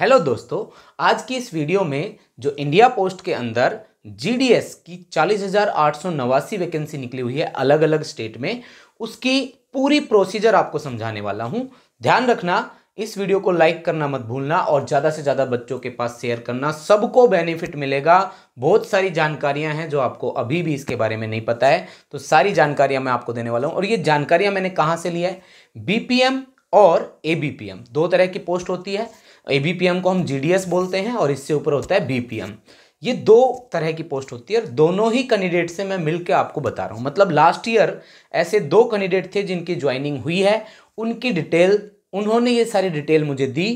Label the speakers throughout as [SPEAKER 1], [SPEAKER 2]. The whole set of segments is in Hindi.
[SPEAKER 1] हेलो दोस्तों आज की इस वीडियो में जो इंडिया पोस्ट के अंदर जीडीएस की चालीस हज़ार आठ सौ नवासी वैकेंसी निकली हुई है अलग अलग स्टेट में उसकी पूरी प्रोसीजर आपको समझाने वाला हूं ध्यान रखना इस वीडियो को लाइक करना मत भूलना और ज़्यादा से ज़्यादा बच्चों के पास शेयर करना सबको बेनिफिट मिलेगा बहुत सारी जानकारियां हैं जो आपको अभी भी इसके बारे में नहीं पता है तो सारी जानकारियां मैं आपको देने वाला हूं और ये जानकारियां मैंने कहाँ से लिया है बीपीएम और एबीपीएम दो तरह की पोस्ट होती है ए को हम जी बोलते हैं और इससे ऊपर होता है बी ये दो तरह की पोस्ट होती है और दोनों ही कैंडिडेट से मैं मिलकर आपको बता रहा हूँ मतलब लास्ट ईयर ऐसे दो कैंडिडेट थे जिनकी ज्वाइनिंग हुई है उनकी डिटेल उन्होंने ये सारी डिटेल मुझे दी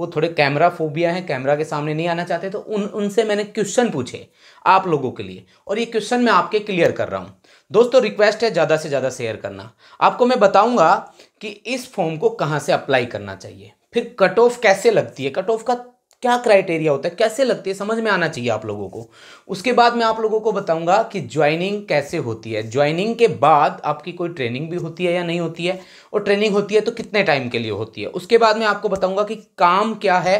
[SPEAKER 1] वो थोड़े कैमरा फोबिया हैं कैमरा के सामने नहीं आना चाहते तो उन उनसे मैंने क्वेश्चन पूछे आप लोगों के लिए और ये क्वेश्चन मैं आपके क्लियर कर रहा हूँ दोस्तों रिक्वेस्ट है ज़्यादा से ज़्यादा शेयर करना आपको मैं बताऊँगा कि इस फॉर्म को कहाँ से अप्लाई करना चाहिए फिर कट ऑफ कैसे लगती है कट ऑफ का क्या क्राइटेरिया होता है कैसे लगती है समझ में आना चाहिए आप लोगों को उसके बाद मैं आप लोगों को बताऊंगा कि ज्वाइनिंग कैसे होती है ज्वाइनिंग के बाद आपकी कोई ट्रेनिंग भी होती है या नहीं होती है और ट्रेनिंग होती है तो कितने टाइम के लिए होती है उसके बाद मैं आपको बताऊंगा कि काम क्या है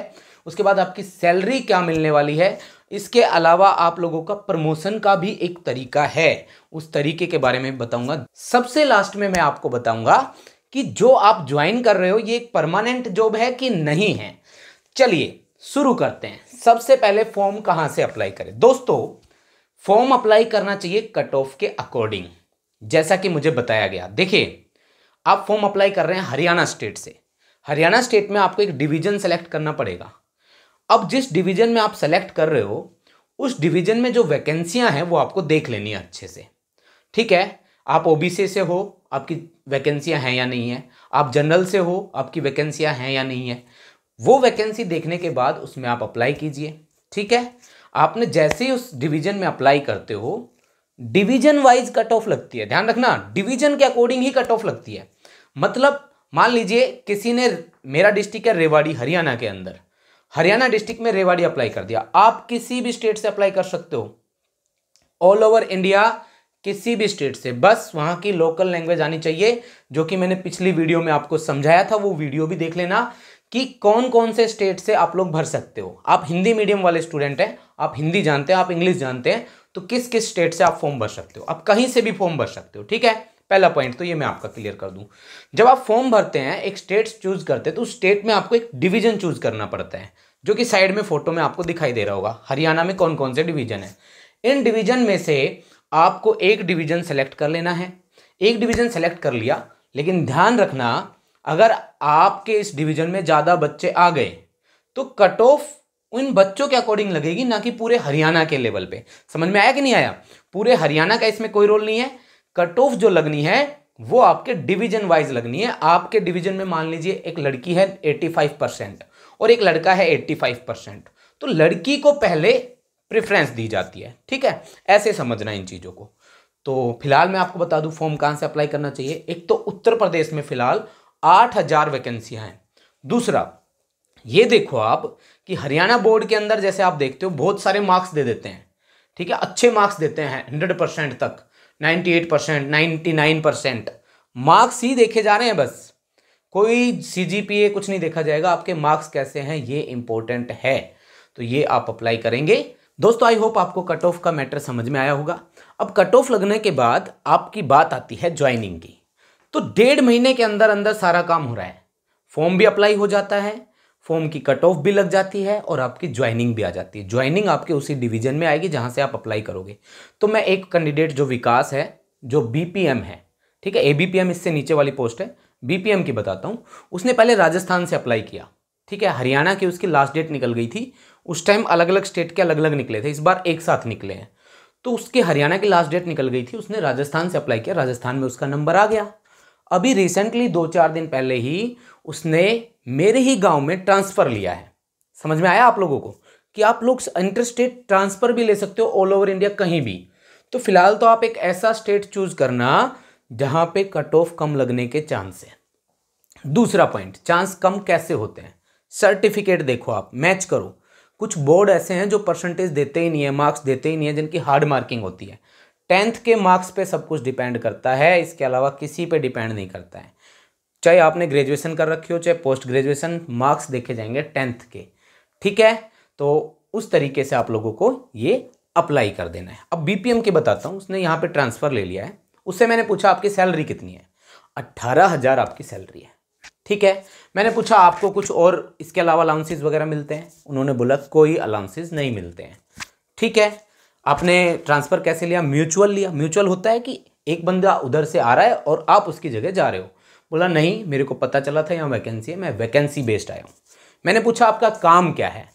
[SPEAKER 1] उसके बाद आपकी सैलरी क्या मिलने वाली है इसके अलावा आप लोगों का प्रमोशन का भी एक तरीका है उस तरीके के बारे में बताऊंगा सबसे लास्ट में मैं आपको बताऊंगा कि जो आप ज्वाइन कर रहे हो ये एक परमानेंट जॉब है कि नहीं है चलिए शुरू करते हैं सबसे पहले फॉर्म कहां से अप्लाई करें दोस्तों फॉर्म अप्लाई करना चाहिए कट ऑफ के अकॉर्डिंग जैसा कि मुझे बताया गया देखिए आप फॉर्म अप्लाई कर रहे हैं हरियाणा स्टेट से हरियाणा स्टेट में आपको एक डिवीजन सेलेक्ट करना पड़ेगा अब जिस डिवीजन में आप सेलेक्ट कर रहे हो उस डिवीजन में जो वैकेंसियां हैं वो आपको देख लेनी है अच्छे से ठीक है आप ओबीसी से हो आपकी वैकेंसियां हैं या नहीं है आप जनरल से हो आपकी वैकेंसियां हैं या नहीं है वो वैकेंसी देखने के बाद उसमें आप अप्लाई कीजिए ठीक है आपने जैसे ही उस डिवीजन में अप्लाई करते हो डिवीजन वाइज कट ऑफ लगती है ध्यान रखना डिवीजन के अकॉर्डिंग ही कट ऑफ लगती है मतलब मान लीजिए किसी ने मेरा डिस्ट्रिक्ट है रेवाड़ी हरियाणा के अंदर हरियाणा डिस्ट्रिक्ट में रेवाड़ी अप्लाई कर दिया आप किसी भी स्टेट से अप्लाई कर सकते हो ऑल ओवर इंडिया किसी भी स्टेट से बस वहां की लोकल लैंग्वेज आनी चाहिए जो कि मैंने पिछली वीडियो में आपको समझाया था वो वीडियो भी देख लेना कि कौन कौन से स्टेट से आप लोग भर सकते हो आप हिंदी मीडियम वाले स्टूडेंट हैं आप हिंदी जानते हैं आप इंग्लिश जानते हैं तो किस किस स्टेट से आप फॉर्म भर सकते हो आप कहीं से भी फॉर्म भर सकते हो ठीक है पहला पॉइंट तो ये मैं आपका क्लियर कर दूं जब आप फॉर्म भरते हैं एक स्टेट चूज करते हैं तो उस स्टेट में आपको एक डिवीजन चूज करना पड़ता है जो कि साइड में फोटो में आपको दिखाई दे रहा होगा हरियाणा में कौन कौन से डिवीजन है इन डिवीजन में से आपको एक डिवीजन सेलेक्ट कर लेना है एक डिवीजन सेलेक्ट कर लिया लेकिन ध्यान रखना अगर आपके इस डिवीजन में ज़्यादा बच्चे आ गए तो कट ऑफ उन बच्चों के अकॉर्डिंग लगेगी ना कि पूरे हरियाणा के लेवल पे समझ में आया कि नहीं आया पूरे हरियाणा का इसमें कोई रोल नहीं है कट ऑफ जो लगनी है वो आपके डिवीजन वाइज लगनी है आपके डिवीजन में मान लीजिए एक लड़की है 85 परसेंट और एक लड़का है 85 परसेंट तो लड़की को पहले प्रेफरेंस दी जाती है ठीक है ऐसे समझना इन चीज़ों को तो फिलहाल मैं आपको बता दूं फॉर्म कहाँ से अप्लाई करना चाहिए एक तो उत्तर प्रदेश में फिलहाल आठ हजार वैकेंसियाँ हैं दूसरा ये देखो आप कि हरियाणा बोर्ड के अंदर जैसे आप देखते हो बहुत सारे मार्क्स दे देते हैं ठीक है अच्छे मार्क्स देते हैं हंड्रेड परसेंट तक ninety eight percent ninety nine percent marks ही देखे जा रहे हैं बस कोई सी जी पी ए कुछ नहीं देखा जाएगा आपके मार्क्स कैसे हैं ये इंपॉर्टेंट है तो ये आप अप्लाई करेंगे दोस्तों आई होप आपको कट ऑफ का मैटर समझ में आया होगा अब कट ऑफ लगने के बाद आपकी बात आती है ज्वाइनिंग की तो डेढ़ महीने के अंदर अंदर सारा काम हो रहा है फॉर्म भी अप्लाई हो जाता है फॉर्म की कट ऑफ भी लग जाती है और आपकी ज्वाइनिंग भी आ जाती है ज्वाइनिंग आपके उसी डिवीजन में आएगी जहां से आप अप्लाई करोगे तो मैं एक कैंडिडेट जो विकास है जो बीपीएम है ठीक है एबीपीएम इससे नीचे वाली पोस्ट है बीपीएम की बताता हूँ उसने पहले राजस्थान से अप्लाई किया ठीक है हरियाणा की उसकी लास्ट डेट निकल गई थी उस टाइम अलग अलग स्टेट के अलग अलग निकले थे इस बार एक साथ निकले हैं तो उसके हरियाणा की लास्ट डेट निकल गई थी उसने राजस्थान से अप्लाई किया राजस्थान में उसका नंबर आ गया अभी रिसेंटली दो चार दिन पहले ही उसने मेरे ही गांव में ट्रांसफ़र लिया है समझ में आया आप लोगों को कि आप लोग इंटरस्टेट ट्रांसफ़र भी ले सकते हो ऑल ओवर इंडिया कहीं भी तो फिलहाल तो आप एक ऐसा स्टेट चूज करना जहां पे कट ऑफ कम लगने के चांस है दूसरा पॉइंट चांस कम कैसे होते हैं सर्टिफिकेट देखो आप मैच करो कुछ बोर्ड ऐसे हैं जो परसेंटेज देते ही नहीं है मार्क्स देते ही नहीं है जिनकी हार्ड मार्किंग होती है टेंथ के मार्क्स पे सब कुछ डिपेंड करता है इसके अलावा किसी पे डिपेंड नहीं करता है चाहे आपने ग्रेजुएशन कर रखी हो चाहे पोस्ट ग्रेजुएशन मार्क्स देखे जाएंगे टेंथ के ठीक है तो उस तरीके से आप लोगों को ये अप्लाई कर देना है अब बी के बताता हूँ उसने यहाँ पर ट्रांसफ़र ले लिया है उससे मैंने पूछा आपकी सैलरी कितनी है अट्ठारह हज़ार आपकी सैलरी है ठीक है मैंने पूछा आपको कुछ और इसके अलावा अलाउंसेज वगैरह मिलते हैं उन्होंने बोला कोई अलाउंसेज नहीं मिलते हैं ठीक है आपने ट्रांसफ़र कैसे लिया म्यूचुअल लिया म्यूचुअल होता है कि एक बंदा उधर से आ रहा है और आप उसकी जगह जा रहे हो बोला नहीं मेरे को पता चला था यहाँ वैकेंसी है मैं वैकेंसी बेस्ड आया हूँ मैंने पूछा आपका काम क्या है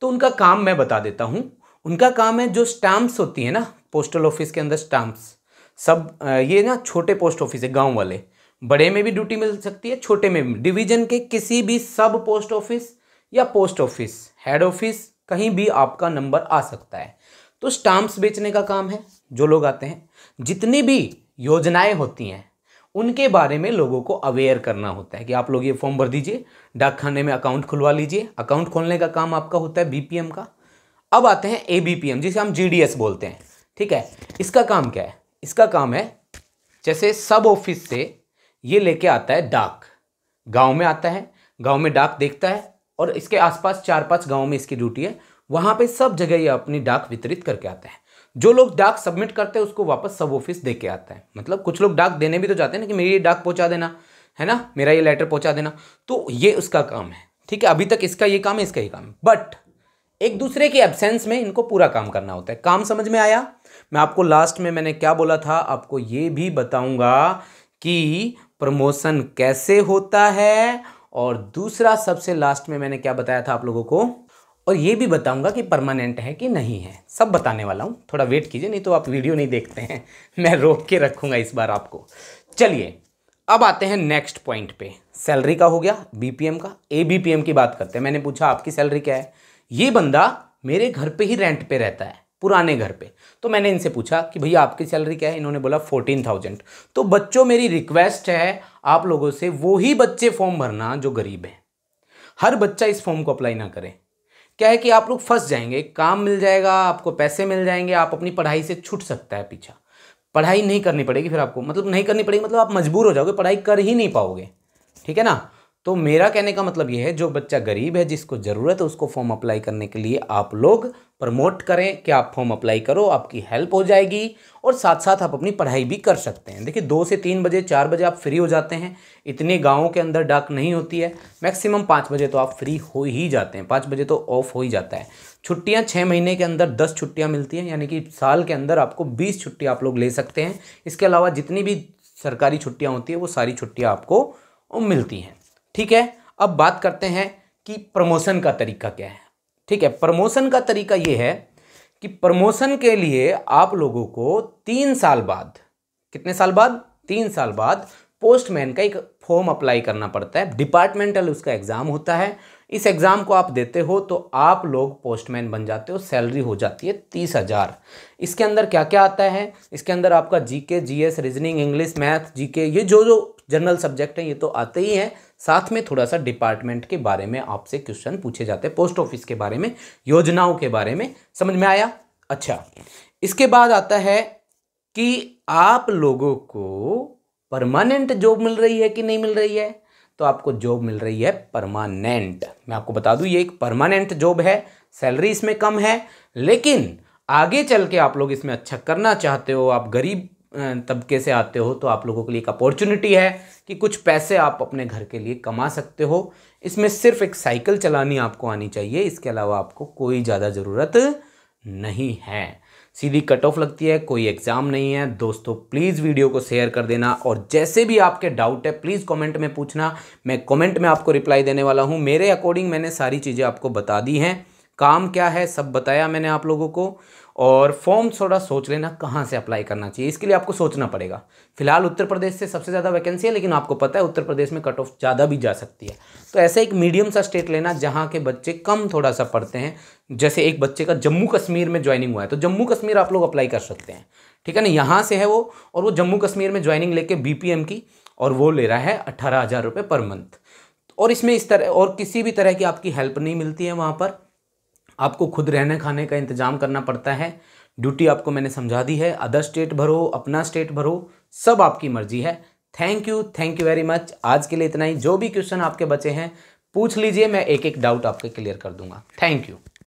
[SPEAKER 1] तो उनका काम मैं बता देता हूँ उनका काम है जो स्टाम्प्स होती है ना पोस्टल ऑफिस के अंदर स्टाम्प्स सब ये ना छोटे पोस्ट ऑफिस है गाँव वाले बड़े में भी ड्यूटी मिल सकती है छोटे में भी डिवीजन के किसी भी सब पोस्ट ऑफिस या पोस्ट ऑफिस हेड ऑफिस कहीं भी आपका नंबर आ सकता है तो स्टाम्प्स बेचने का काम है जो लोग आते हैं जितनी भी योजनाएं होती हैं उनके बारे में लोगों को अवेयर करना होता है कि आप लोग ये फॉर्म भर दीजिए डाकखाने में अकाउंट खुलवा लीजिए अकाउंट खोलने का काम आपका होता है बी का अब आते हैं ए जिसे हम जी बोलते हैं ठीक है इसका काम क्या है इसका काम है जैसे सब ऑफिस से ये लेके आता है डाक गांव में आता है गांव में डाक देखता है और इसके आसपास चार पांच गांव में इसकी ड्यूटी है वहां पे सब जगह ये अपनी डाक वितरित करके आता है जो लोग डाक सबमिट करते हैं उसको वापस सब ऑफिस दे के आता है मतलब कुछ लोग डाक देने भी तो जाते हैं ना कि मेरी ये डाक पहुँचा देना है ना मेरा ये लेटर पहुँचा देना तो ये उसका काम है ठीक है अभी तक इसका ये काम है इसका ये काम है बट एक दूसरे के एबसेंस में इनको पूरा काम करना होता है काम समझ में आया मैं आपको लास्ट में मैंने क्या बोला था आपको ये भी बताऊंगा कि प्रमोशन कैसे होता है और दूसरा सबसे लास्ट में मैंने क्या बताया था आप लोगों को और ये भी बताऊंगा कि परमानेंट है कि नहीं है सब बताने वाला हूँ थोड़ा वेट कीजिए नहीं तो आप वीडियो नहीं देखते हैं मैं रोक के रखूँगा इस बार आपको चलिए अब आते हैं नेक्स्ट पॉइंट पे सैलरी का हो गया बीपीएम का ए बी की बात करते हैं मैंने पूछा आपकी सैलरी क्या है ये बंदा मेरे घर पे ही रेंट पे रहता है पुराने घर पे तो मैंने इनसे पूछा कि भैया आपकी सैलरी क्या है इन्होंने बोला फोर्टीन थाउजेंड तो बच्चों मेरी रिक्वेस्ट है आप लोगों से वो ही बच्चे फॉर्म भरना जो गरीब हैं हर बच्चा इस फॉर्म को अप्लाई ना करें क्या है कि आप लोग फंस जाएंगे काम मिल जाएगा आपको पैसे मिल जाएंगे आप अपनी पढ़ाई से छूट सकता है पीछा पढ़ाई नहीं करनी पड़ेगी फिर आपको मतलब नहीं करनी पड़ेगी मतलब आप मजबूर हो जाओगे पढ़ाई कर ही नहीं पाओगे ठीक है ना तो मेरा कहने का मतलब ये है जो बच्चा गरीब है जिसको ज़रूरत है उसको फॉर्म अप्लाई करने के लिए आप लोग प्रमोट करें कि आप फॉर्म अप्लाई करो आपकी हेल्प हो जाएगी और साथ साथ आप अपनी पढ़ाई भी कर सकते हैं देखिए दो से तीन बजे चार बजे आप फ्री हो जाते हैं इतने गाँव के अंदर डाक नहीं होती है मैक्सिमम पाँच बजे तो आप फ्री हो ही जाते हैं पाँच बजे तो ऑफ हो ही जाता है छुट्टियाँ छः महीने के अंदर दस छुट्टियाँ मिलती हैं यानी कि साल के अंदर आपको बीस छुट्टियाँ आप लोग ले सकते हैं इसके अलावा जितनी भी सरकारी छुट्टियाँ होती है वो सारी छुट्टियाँ आपको मिलती हैं ठीक है अब बात करते हैं कि प्रमोशन का तरीका क्या है ठीक है प्रमोशन का तरीका ये है कि प्रमोशन के लिए आप लोगों को तीन साल बाद कितने साल बाद तीन साल बाद पोस्टमैन का एक फॉर्म अप्लाई करना पड़ता है डिपार्टमेंटल उसका एग्ज़ाम होता है इस एग्ज़ाम को आप देते हो तो आप लोग पोस्टमैन बन जाते हो सैलरी हो जाती है तीस हज़ार इसके अंदर क्या क्या आता है इसके अंदर आपका GK GS reasoning English math GK ये जो जो जनरल सब्जेक्ट हैं ये तो आते ही हैं साथ में थोड़ा सा डिपार्टमेंट के बारे में आपसे क्वेश्चन पूछे जाते हैं पोस्ट ऑफिस के बारे में योजनाओं के बारे में समझ में आया अच्छा इसके बाद आता है कि आप लोगों को परमानेंट जॉब मिल रही है कि नहीं मिल रही है तो आपको जॉब मिल रही है परमानेंट मैं आपको बता दूं ये एक परमानेंट जॉब है सैलरी इसमें कम है लेकिन आगे चल के आप लोग इसमें अच्छा करना चाहते हो आप गरीब तबके से आते हो तो आप लोगों के लिए एक अपॉर्चुनिटी है कि कुछ पैसे आप अपने घर के लिए कमा सकते हो इसमें सिर्फ एक साइकिल चलानी आपको आनी चाहिए इसके अलावा आपको कोई ज़्यादा ज़रूरत नहीं है सीधी कट ऑफ लगती है कोई एग्ज़ाम नहीं है दोस्तों प्लीज़ वीडियो को शेयर कर देना और जैसे भी आपके डाउट है प्लीज़ कमेंट में पूछना मैं कमेंट में आपको रिप्लाई देने वाला हूँ मेरे अकॉर्डिंग मैंने सारी चीज़ें आपको बता दी हैं काम क्या है सब बताया मैंने आप लोगों को और फॉर्म थोड़ा सोच लेना कहाँ से अप्लाई करना चाहिए इसके लिए आपको सोचना पड़ेगा फिलहाल उत्तर प्रदेश से सबसे ज़्यादा वैकेंसी है लेकिन आपको पता है उत्तर प्रदेश में कट ऑफ ज़्यादा भी जा सकती है तो ऐसा एक मीडियम सा स्टेट लेना जहाँ के बच्चे कम थोड़ा सा पढ़ते हैं जैसे एक बच्चे का जम्मू कश्मीर में ज्वाइनिंग हुआ है तो जम्मू कश्मीर आप लोग अप्लाई कर सकते हैं ठीक है ना यहाँ से है वो और वो जम्मू कश्मीर में ज्वाइनिंग लेके बी की और वो ले रहा है अट्ठारह हज़ार रुपये पर मंथ और इसमें इस तरह और किसी भी तरह की आपकी हेल्प नहीं मिलती है वहाँ पर आपको खुद रहने खाने का इंतजाम करना पड़ता है ड्यूटी आपको मैंने समझा दी है अदर स्टेट भरो अपना स्टेट भरो सब आपकी मर्जी है thank you thank you very much आज के लिए इतना ही जो भी क्वेश्चन आपके बचे हैं पूछ लीजिए मैं एक एक डाउट आपके क्लियर कर दूंगा थैंक यू